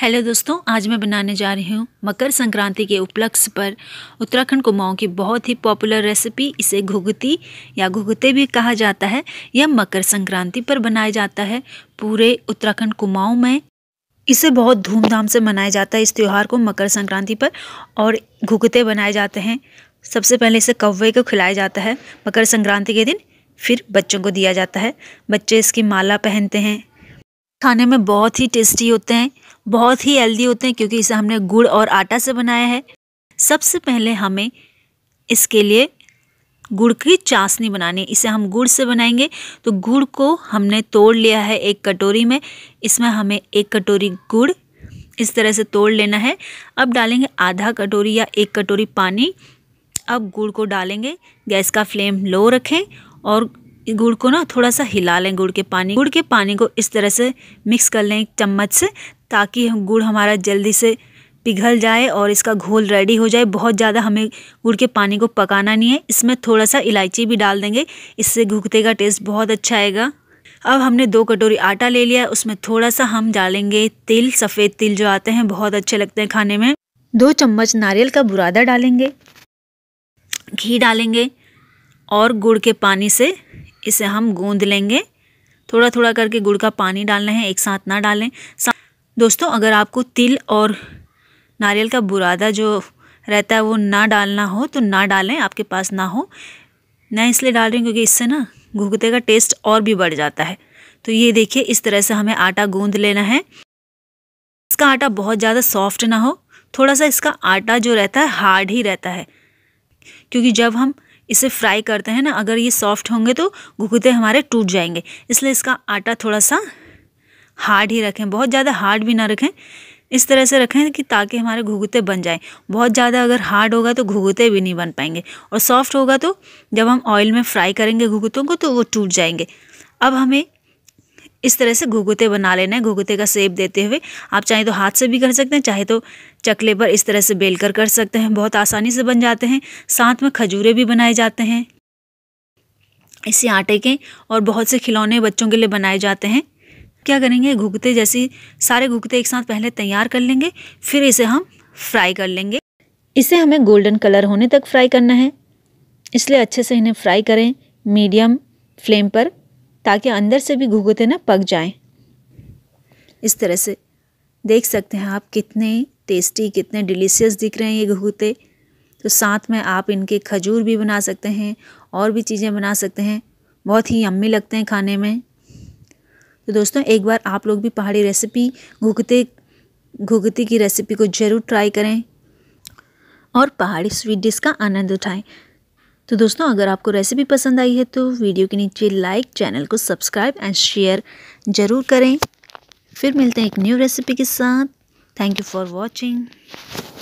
hello दोस्तों आज मैं बनाने जा रही हूँ मकर संक्रांति के उपलक्ष्य पर उत्तराखंड कुमाऊँ की बहुत ही पॉपुलर रेसिपी इसे घुगती या घुगते भी कहा जाता है यह मकर संक्रांति पर बनाया जाता है पूरे उत्तराखंड कुमाऊँ में इसे बहुत धूमधाम से मनाया जाता है इस त्यौहार को मकर संक्रांति पर और घुगते बनाए जाते हैं सबसे पहले इसे कौवे को खिलाया जाता है मकर संक्रांति के दिन फिर बच्चों को दिया जाता है बच्चे इसकी माला पहनते हैं खाने में बहुत ही टेस्टी होते हैं बहुत ही हेल्दी होते हैं क्योंकि इसे हमने गुड़ और आटा से बनाया है सबसे पहले हमें इसके लिए गुड़ की चाशनी बनानी इसे हम गुड़ से बनाएंगे तो गुड़ को हमने तोड़ लिया है एक कटोरी में इसमें हमें एक कटोरी गुड़ इस तरह से तोड़ लेना है अब डालेंगे आधा कटोरी या एक कटोरी पानी अब गुड़ को डालेंगे गैस का फ्लेम लो रखें और गुड़ को ना थोड़ा सा हिला लें गुड़ के पानी गुड़ के पानी को इस तरह से मिक्स कर लें एक चम्मच से ताकि गुड़ हमारा जल्दी से पिघल जाए और इसका घोल रेडी हो जाए बहुत ज़्यादा हमें गुड़ के पानी को पकाना नहीं है इसमें थोड़ा सा इलायची भी डाल देंगे इससे घुगते का टेस्ट बहुत अच्छा आएगा अब हमने दो कटोरी आटा ले लिया उसमें थोड़ा सा हम डालेंगे तिल सफ़ेद तिल जो आते हैं बहुत अच्छे लगते हैं खाने में दो चम्मच नारियल का बुरादा डालेंगे घी डालेंगे और गुड़ के पानी से इसे हम गूंद लेंगे थोड़ा थोड़ा करके गुड़ का पानी डालना है एक साथ ना डालें दोस्तों अगर आपको तिल और नारियल का बुरादा जो रहता है वो ना डालना हो तो ना डालें आपके पास ना हो ना इसलिए डाल रही हूँ क्योंकि इससे ना घुघते का टेस्ट और भी बढ़ जाता है तो ये देखिए इस तरह से हमें आटा गूंद लेना है इसका आटा बहुत ज़्यादा सॉफ्ट ना हो थोड़ा सा इसका आटा जो रहता है हार्ड ही रहता है क्योंकि जब हम इसे फ्राई करते हैं ना अगर ये सॉफ्ट होंगे तो घुघुते हमारे टूट जाएंगे इसलिए इसका आटा थोड़ा सा हार्ड ही रखें बहुत ज़्यादा हार्ड भी ना रखें इस तरह से रखें कि ताकि हमारे घुघुते बन जाए बहुत ज़्यादा अगर हार्ड होगा तो घुघुते भी नहीं बन पाएंगे और सॉफ्ट होगा तो जब हम ऑयल में फ्राई करेंगे घुघुतों को तो वो टूट जाएंगे अब हमें इस तरह से घुघुते बना लेना है घुघुते का सेप देते हुए आप चाहे तो हाथ से भी कर सकते हैं चाहे तो चकले पर इस तरह से बेल कर कर सकते हैं बहुत आसानी से बन जाते हैं साथ में खजूरे भी बनाए जाते हैं इसी आटे के और बहुत से खिलौने बच्चों के लिए बनाए जाते हैं क्या करेंगे घुघते जैसे सारे घुघते एक साथ पहले तैयार कर लेंगे फिर इसे हम फ्राई कर लेंगे इसे हमें गोल्डन कलर होने तक फ्राई करना है इसलिए अच्छे से इन्हें फ्राई करें मीडियम फ्लेम पर ताकि अंदर से भी घुगुते ना पक जाए इस तरह से देख सकते हैं आप कितने टेस्टी कितने डिलीशियस दिख रहे हैं ये घुघुते तो साथ में आप इनके खजूर भी बना सकते हैं और भी चीज़ें बना सकते हैं बहुत ही यम्मी लगते हैं खाने में तो दोस्तों एक बार आप लोग भी पहाड़ी रेसिपी घुघते घुगते की रेसिपी को ज़रूर ट्राई करें और पहाड़ी स्वीट डिश का आनंद उठाएं तो दोस्तों अगर आपको रेसिपी पसंद आई है तो वीडियो के नीचे लाइक चैनल को सब्सक्राइब एंड शेयर ज़रूर करें फिर मिलते हैं एक न्यू रेसिपी के साथ थैंक यू फॉर वॉचिंग